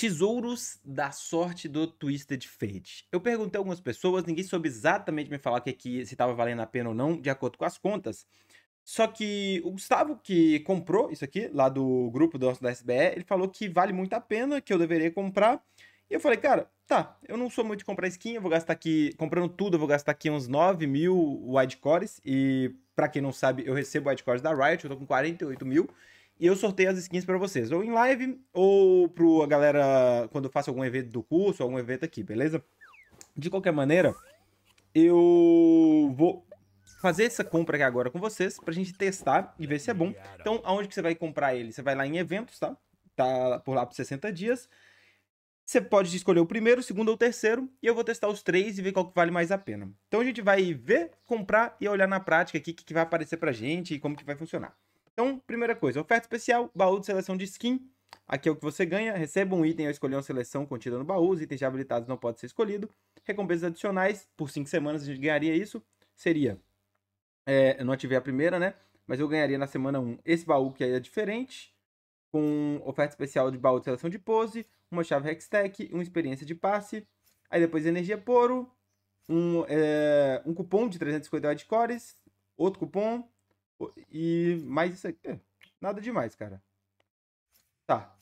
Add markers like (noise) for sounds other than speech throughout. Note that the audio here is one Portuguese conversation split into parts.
Tesouros da sorte do Twisted Fate. Eu perguntei a algumas pessoas, ninguém soube exatamente me falar que, aqui se estava valendo a pena ou não, de acordo com as contas. Só que o Gustavo, que comprou isso aqui, lá do grupo do nosso da SBE, ele falou que vale muito a pena, que eu deveria comprar. E eu falei, cara, tá, eu não sou muito de comprar skin, eu vou gastar aqui, comprando tudo, eu vou gastar aqui uns 9 mil widecores. E para quem não sabe, eu recebo widecores da Riot, eu tô com 48 mil e eu sorteio as skins para vocês, ou em live, ou para a galera quando eu faço algum evento do curso, algum evento aqui, beleza? De qualquer maneira, eu vou fazer essa compra aqui agora com vocês pra gente testar e ver se é bom. Então, aonde que você vai comprar ele? Você vai lá em eventos, tá? Tá por lá por 60 dias. Você pode escolher o primeiro, o segundo ou o terceiro, e eu vou testar os três e ver qual que vale mais a pena. Então a gente vai ver, comprar e olhar na prática aqui o que, que vai aparecer pra gente e como que vai funcionar. Então, primeira coisa, oferta especial, baú de seleção de skin. Aqui é o que você ganha. Receba um item ao escolher uma seleção contida no baú. Os itens já habilitados não podem ser escolhidos. Recompensas adicionais, por 5 semanas a gente ganharia isso. Seria. É, eu não ativei a primeira, né? Mas eu ganharia na semana 1 esse baú que aí é diferente. Com oferta especial de baú de seleção de pose, uma chave Hextech, uma experiência de passe. Aí depois energia poro, um, é, um cupom de 350 de cores, outro cupom, e, mais isso aqui, é, nada demais, cara. Tá.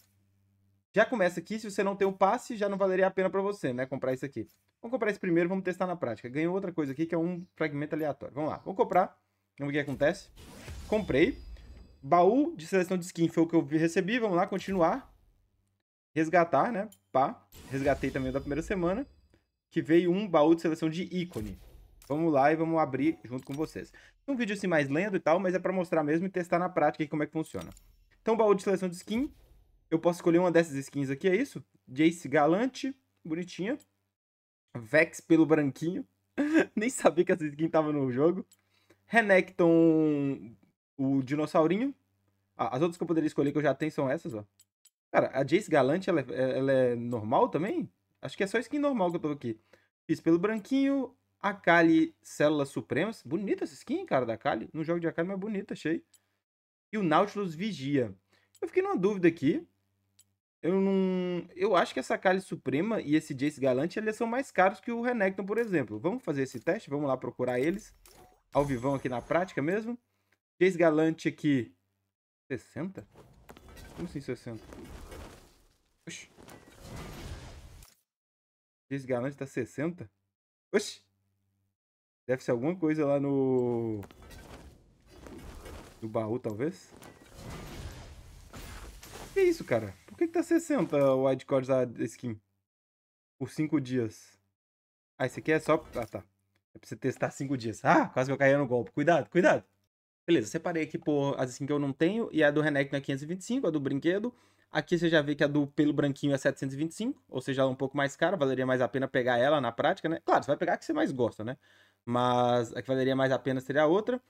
Já começa aqui, se você não tem o um passe, já não valeria a pena para você, né, comprar isso aqui. Vamos comprar esse primeiro, vamos testar na prática. Ganhei outra coisa aqui, que é um fragmento aleatório. Vamos lá, vou comprar, vamos ver o que acontece. Comprei. Baú de seleção de skin foi o que eu recebi, vamos lá, continuar. Resgatar, né, pá. Resgatei também da primeira semana, que veio um baú de seleção de ícone. Vamos lá e vamos abrir junto com vocês. Um vídeo assim mais lendo e tal, mas é para mostrar mesmo e testar na prática como é que funciona. Então, baú de seleção de skin. Eu posso escolher uma dessas skins aqui, é isso? Jace Galante, bonitinha. Vex pelo branquinho. (laughs) Nem sabia que essa skin tava no jogo. Renekton, o dinossaurinho. Ah, as outras que eu poderia escolher que eu já tenho são essas, ó. Cara, a Jace Galante, ela é, ela é normal também? Acho que é só skin normal que eu tô aqui. Fiz pelo branquinho, a Kali Células Supremas. Bonita essa skin, cara, da Kali. No jogo de Akali, é mas bonita, achei. E o Nautilus Vigia. Eu fiquei numa dúvida aqui. Eu não. Eu acho que essa Kali Suprema e esse Jace Galante eles são mais caros que o Renekton, por exemplo. Vamos fazer esse teste? Vamos lá procurar eles. Ao vivão aqui na prática mesmo. Jace Galante aqui. 60? Como assim 60? Oxi. Jace Galante tá 60? Oxi. Deve ser alguma coisa lá no... No baú, talvez? Que isso, cara? Por que, que tá 60 o widecore da skin? Por 5 dias. Ah, esse aqui é só... Ah, tá. É pra você testar 5 dias. Ah, quase que eu caí no golpe. Cuidado, cuidado. Beleza, separei aqui por as skins que eu não tenho. E a do Renekton é 525, a do brinquedo. Aqui você já vê que a do pelo branquinho é 725, ou seja, ela é um pouco mais cara, valeria mais a pena pegar ela na prática, né? Claro, você vai pegar a que você mais gosta, né? Mas a que valeria mais a pena seria a outra.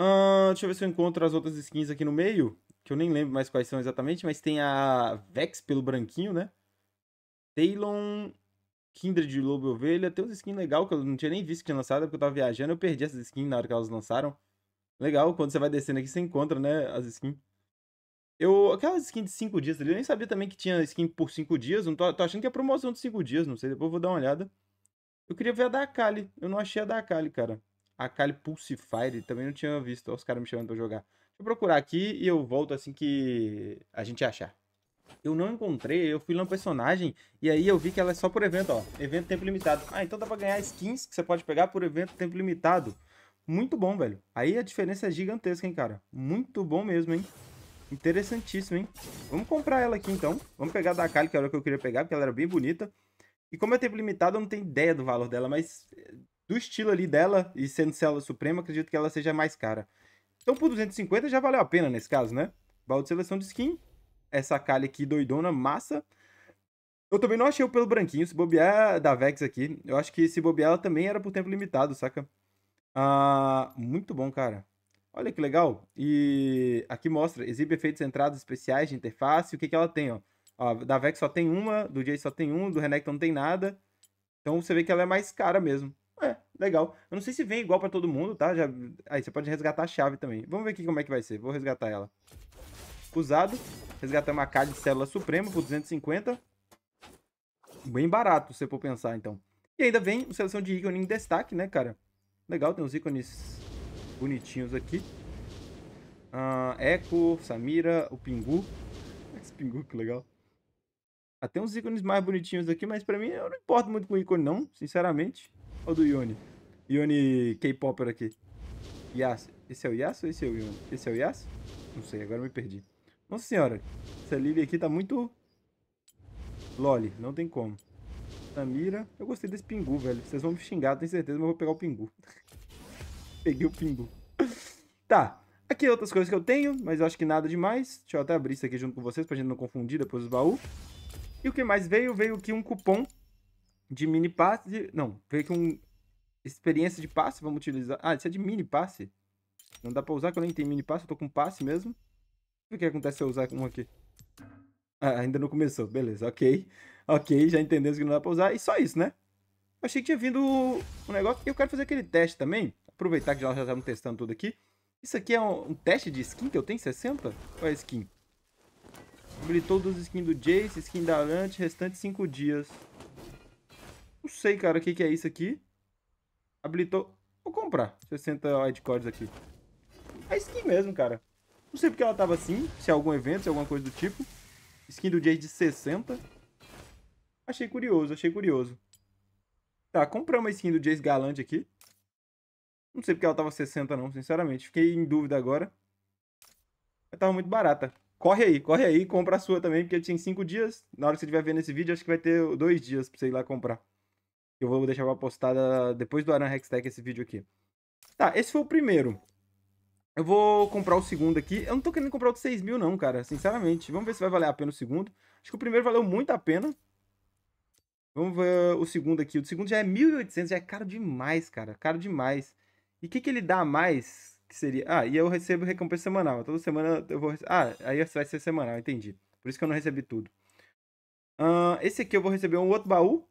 Uh, deixa eu ver se eu encontro as outras skins aqui no meio, que eu nem lembro mais quais são exatamente, mas tem a Vex pelo branquinho, né? Talon, Kindred de Lobo e Ovelha, tem uns skins legal que eu não tinha nem visto que tinha lançado, porque eu tava viajando, eu perdi essas skins na hora que elas lançaram. Legal, quando você vai descendo aqui, você encontra, né, as skins. Eu, aquelas skins de 5 dias ali, eu nem sabia também que tinha skin por 5 dias. Não tô, tô, achando que é promoção de 5 dias, não sei. Depois eu vou dar uma olhada. Eu queria ver a da Akali. Eu não achei a da Akali, cara. A Akali fire também não tinha visto. Ó, os caras me chamando pra jogar. Deixa eu procurar aqui e eu volto assim que a gente achar. Eu não encontrei, eu fui lá no personagem e aí eu vi que ela é só por evento, ó. Evento tempo limitado. Ah, então dá pra ganhar skins que você pode pegar por evento tempo limitado. Muito bom, velho. Aí a diferença é gigantesca, hein, cara. Muito bom mesmo, hein. Interessantíssimo, hein? Vamos comprar ela aqui, então. Vamos pegar da Akali, que era o que eu queria pegar, porque ela era bem bonita. E como é tempo limitado, eu não tenho ideia do valor dela, mas eh, do estilo ali dela, e sendo célula Suprema, acredito que ela seja mais cara. Então por 250 já valeu a pena nesse caso, né? Balde de seleção de skin. Essa Akali aqui doidona, massa. Eu também não achei o pelo branquinho. Se bobear da Vex aqui, eu acho que se bobear ela também era por tempo limitado, saca? Ah, muito bom, cara. Olha que legal. E aqui mostra, exibe efeitos entradas especiais de interface. O que, que ela tem, ó. ó da VEX só tem uma, do Jay só tem um, do Renekton não tem nada. Então você vê que ela é mais cara mesmo. É, legal. Eu não sei se vem igual para todo mundo, tá? Já... Aí você pode resgatar a chave também. Vamos ver aqui como é que vai ser. Vou resgatar ela. Usado. Resgatamos a calha de célula suprema por 250. Bem barato, se for pensar, então. E ainda vem o seleção de ícone em destaque, né, cara? Legal, tem uns ícones bonitinhos aqui. Uh, Echo, Samira, o Pingu. (laughs) Esse Pingu, que legal. Até ah, uns ícones mais bonitinhos aqui, mas pra mim eu não importo muito com o ícone não, sinceramente. Olha o do Yoni. Yoni K-Popper aqui. Yas. Esse é o Yas ou esse é o Yoni? Esse é o Yas? Não sei, agora me perdi. Nossa senhora, essa Lily aqui tá muito... Loli, não tem como. Samira. Eu gostei desse Pingu, velho. Vocês vão me xingar, tenho certeza, mas eu vou pegar o Pingu. (laughs) peguei o pingo Tá. Aqui é outras coisas que eu tenho, mas eu acho que nada demais. Deixa eu até abrir isso aqui junto com vocês pra gente não confundir depois os baús. E o que mais veio? Veio aqui um cupom de mini passe. Não, veio aqui um experiência de passe, vamos utilizar. Ah, isso é de mini passe. Não dá pra usar, que eu nem tenho mini passe, eu tô com passe mesmo. O que acontece se eu usar um aqui? Ah, ainda não começou. Beleza, ok. Ok, já entendemos que não dá pra usar. E só isso, né? achei que tinha vindo um negócio. E eu quero fazer aquele teste também aproveitar que nós já estamos testando tudo aqui. Isso aqui é um, um teste de skin que eu tenho, 60? Qual é a skin? Habilitou duas skins do Jace, skin da Lante, restante 5 dias. Não sei, cara, o que, que é isso aqui. Habilitou... Vou comprar 60 whitecodes aqui. É skin mesmo, cara. Não sei porque ela tava assim, se é algum evento, se é alguma coisa do tipo. Skin do Jace de 60. Achei curioso, achei curioso. Tá, compramos a skin do Jace Galante aqui. Não sei porque ela tava 60 não, sinceramente. Fiquei em dúvida agora. Mas tava muito barata. Corre aí, corre aí, compra a sua também, porque tinha 5 dias. Na hora que você estiver vendo esse vídeo, acho que vai ter dois dias pra você ir lá comprar. Eu vou deixar postada depois do Aran Hextech esse vídeo aqui. Tá, esse foi o primeiro. Eu vou comprar o segundo aqui. Eu não tô querendo comprar o de 6 mil não, cara, sinceramente. Vamos ver se vai valer a pena o segundo. Acho que o primeiro valeu muito a pena. Vamos ver o segundo aqui. O segundo já é 1.800, já é caro demais, cara. Caro demais. E o que, que ele dá mais? Que seria. Ah, e eu recebo recompensa semanal. Toda semana eu vou. Ah, aí vai ser semanal, entendi. Por isso que eu não recebi tudo. Uh, esse aqui eu vou receber um outro baú.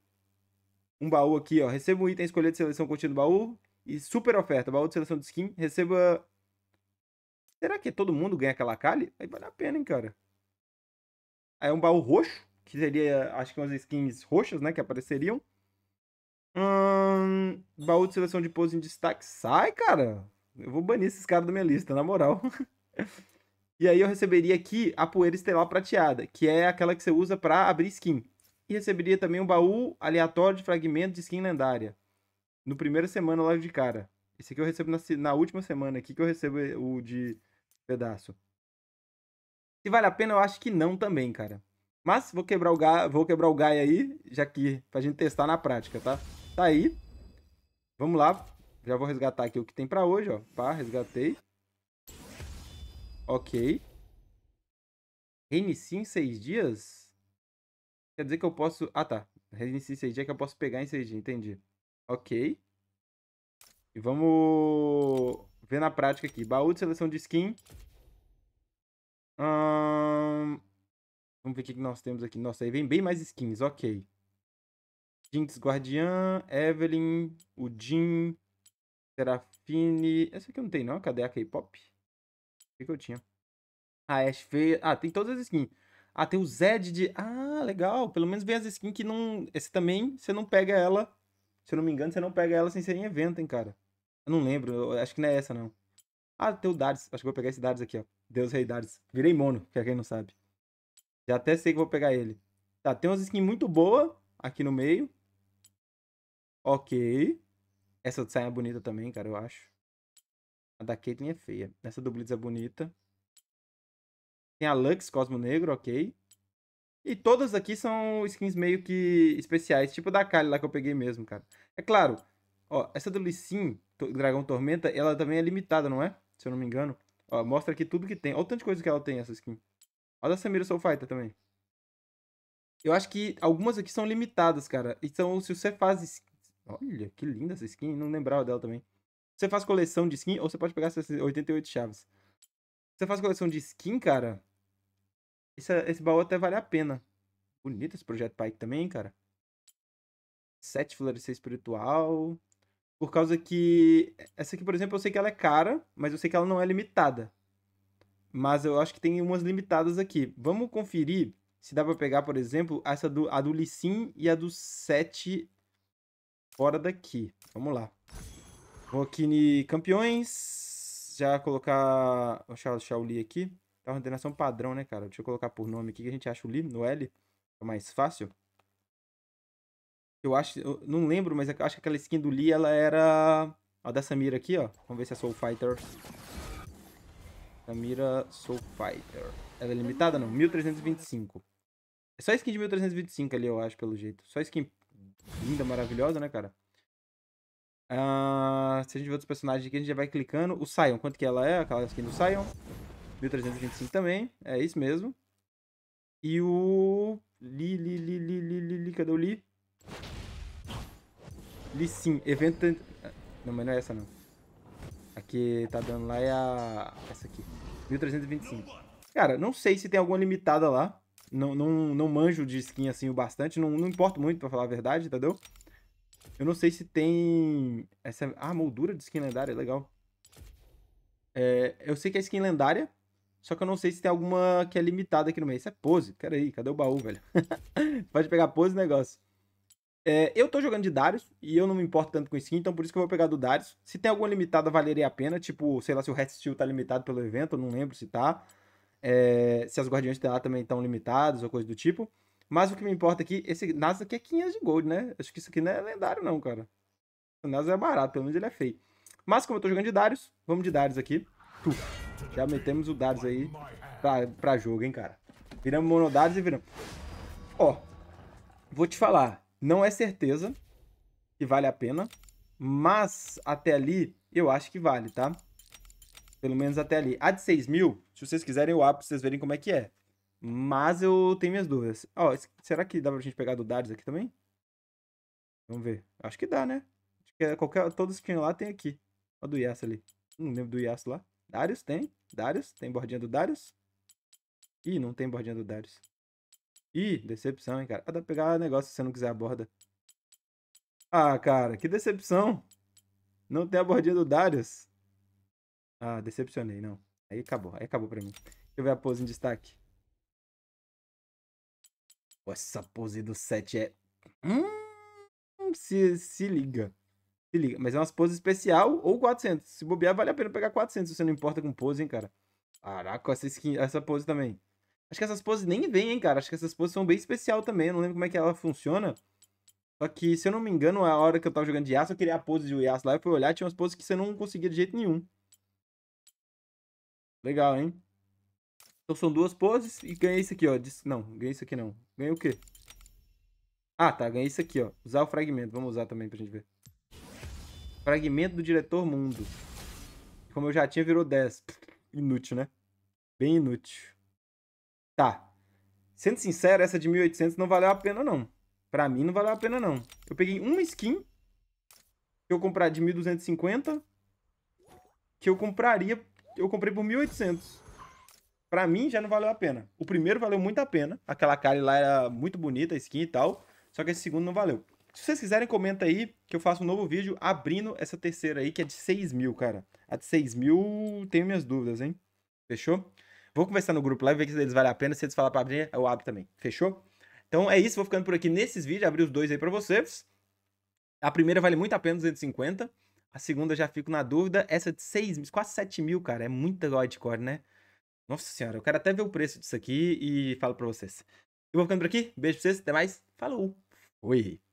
Um baú aqui, ó. Recebo um item escolhido de seleção contido do baú. E super oferta, baú de seleção de skin. Receba. Será que todo mundo ganha aquela Kali? Aí vale a pena, hein, cara. Aí é um baú roxo, que seria, acho que umas skins roxas, né, que apareceriam. Hum, baú de seleção de pose em destaque. Sai, cara! Eu vou banir esses caras da minha lista, na moral. (laughs) e aí eu receberia aqui a poeira estelar prateada, que é aquela que você usa para abrir skin. E receberia também um baú aleatório de fragmento de skin lendária. No primeira semana logo de cara. Esse aqui eu recebo na, na última semana aqui que eu recebo eh, o de pedaço. Se vale a pena, eu acho que não também, cara. Mas vou quebrar o Gaia, vou quebrar o gai aí, já que pra gente testar na prática, tá? Tá aí. Vamos lá. Já vou resgatar aqui o que tem pra hoje, ó. Pá, resgatei. Ok. reinicia em seis dias? Quer dizer que eu posso... Ah, tá. reinicia em seis dias que eu posso pegar em seis dias. Entendi. Ok. E vamos ver na prática aqui. Baú de seleção de skin. Hum... Vamos ver o que nós temos aqui. Nossa, aí vem bem mais skins, ok. Jinx Guardiã, Evelyn, o Jim, Serafine. Essa aqui não tem, não? Cadê a K-pop? O que, que, eu tinha? Ah, a Ash Feia. Ah, tem todas as skins. Ah, tem o Zed de. Ah, legal. Pelo menos vem as skins que não. Esse também, você não pega ela. Se eu não me engano, você não pega ela sem ser em evento, hein, cara. Eu não lembro. Eu acho que não é essa, não. Ah, tem o Darts. Acho que vou pegar esse Darts aqui, ó. Deus Rei Darts. Virei mono, pra quem não sabe. Já até sei que vou pegar ele. Tá, tem umas skins muito boa aqui no meio. Ok. Essa de saia é bonita também, cara, eu acho. A da Caitlyn é feia. Essa do Blitz é bonita. Tem a Lux, Cosmo Negro, ok. E todas aqui são skins meio que especiais, tipo da Kali lá que eu peguei mesmo, cara. É claro, ó, essa do Lissin, Dragão Tormenta, ela também é limitada, não é? Se eu não me engano. Ó, mostra aqui tudo que tem. Olha o tanto de coisa que ela tem, essa skin. A da Samira Soulfighter também. Eu acho que algumas aqui são limitadas, cara. Então, se você faz. Olha, que linda essa skin. Não lembrava dela também. Você faz coleção de skin ou você pode pegar essas 88 chaves. Você faz coleção de skin, cara. Esse, esse baú até vale a pena. Bonito esse projeto Pike também, cara. Sete florescer espiritual. Por causa que. Essa aqui, por exemplo, eu sei que ela é cara, mas eu sei que ela não é limitada mas eu acho que tem umas limitadas aqui. Vamos conferir se dá para pegar, por exemplo, essa do, a do e a do 7 fora daqui. Vamos lá. Vou aqui em campeões, já colocar, vou achar, o Li aqui. Tá uma ordenação padrão, né, cara? Deixa eu colocar por nome aqui que a gente acha o Lee no L, é mais fácil. Eu acho, eu não lembro, mas acho que aquela skin do Lee, ela era... a da Samira aqui, ó. Vamos ver se é Soul Fighter. A mira Soul Fighter. Ela é limitada? Não, 1325. É só skin de 1325 ali, eu acho, pelo jeito. Só skin linda, maravilhosa, né, cara? Uh, se a gente ver outros personagens aqui, a gente já vai clicando. O Sion, quanto que ela é? Aquela skin do Sion. 1325 também, é isso mesmo. E o... Li, li, li, li, li, li, li. cadê o Li? Li Sim, evento... Ah, não, mas não é essa, não. A que tá dando lá é a... Essa aqui. 1325. Cara, não sei se tem alguma limitada lá. Não, não, não manjo de skin assim o bastante. Não, não importo muito, pra falar a verdade, entendeu? Eu não sei se tem... Essa... Ah, moldura de skin lendária, legal. É, eu sei que é skin lendária, só que eu não sei se tem alguma que é limitada aqui no meio. Isso é pose. Pera aí, cadê o baú, velho? (laughs) Pode pegar pose negócio. É, eu tô jogando de Darius e eu não me importo tanto com skin, então por isso que eu vou pegar do Darius. Se tem alguma limitada, valeria a pena. Tipo, sei lá se o Red Steel tá limitado pelo evento, não lembro se tá. É, se as Guardiões de lá também estão limitadas ou coisa do tipo. Mas o que me importa aqui, esse Nasa aqui é 500 de gold, né? Acho que isso aqui não é lendário não, cara. O Nasa é barato, pelo menos ele é feio. Mas como eu tô jogando de Darius, vamos de Darius aqui. já metemos o Darius aí pra, pra jogo, hein, cara. Viramos monodarius e viramos. Ó, vou te falar não é certeza que vale a pena, mas até ali eu acho que vale, tá? Pelo menos até ali. A de 6 mil, se vocês quiserem eu abro pra vocês verem como é que é. Mas eu tenho minhas dúvidas. Ó, oh, será que dá pra gente pegar do Darius aqui também? Vamos ver. Acho que dá, né? Acho que é qualquer, todos que lá tem aqui. Ó do Yas ali. Não lembro do Yas lá. Darius tem. Darius. Tem bordinha do Darius. Ih, não tem bordinha do Darius. Ih, decepção, hein, cara. Ah, dá pra pegar negócio se você não quiser a borda. Ah, cara, que decepção. Não tem a bordinha do Darius. Ah, decepcionei, não. Aí acabou, aí acabou pra mim. Deixa eu ver a pose em destaque. Essa pose do 7 é... Hum, se, se liga. Se liga. Mas é umas poses especial ou 400. Se bobear, vale a pena pegar 400 se você não importa com pose, hein, cara. Caraca, essa skin, essa pose também. Acho que essas poses nem vêm, hein, cara. Acho que essas poses são bem especial também. Eu não lembro como é que ela funciona. Só que, se eu não me engano, a hora que eu tava jogando de aço, eu queria a pose de aço lá. Eu fui olhar, tinha umas poses que você não conseguia de jeito nenhum. Legal, hein? Então são duas poses e ganhei isso aqui, ó. Não, ganhei isso aqui não. Ganhei o quê? Ah, tá. Ganhei isso aqui, ó. Usar o fragmento. Vamos usar também pra gente ver. Fragmento do diretor mundo. Como eu já tinha, virou 10. Inútil, né? Bem inútil. Tá. Sendo sincero, essa de 1800 não valeu a pena, não. Pra mim, não valeu a pena, não. Eu peguei uma skin que eu comprar de 1250 que eu compraria... Eu comprei por 1800. Pra mim, já não valeu a pena. O primeiro valeu muito a pena. Aquela cara lá era muito bonita, a skin e tal. Só que esse segundo não valeu. Se vocês quiserem, comenta aí que eu faço um novo vídeo abrindo essa terceira aí, que é de 6 mil, cara. A de 6 mil, tenho minhas dúvidas, hein? Fechou? Vou conversar no grupo lá e ver se eles valem a pena. Se eles falar pra abrir, eu abro também. Fechou? Então é isso, vou ficando por aqui nesses vídeos. Abri os dois aí pra vocês. A primeira vale muito a pena, 250. A segunda já fico na dúvida. Essa de 6, quase 7 mil, cara. É muita hardcore, né? Nossa senhora, eu quero até ver o preço disso aqui e falo pra vocês. Eu vou ficando por aqui. Beijo pra vocês, até mais. Falou. Fui.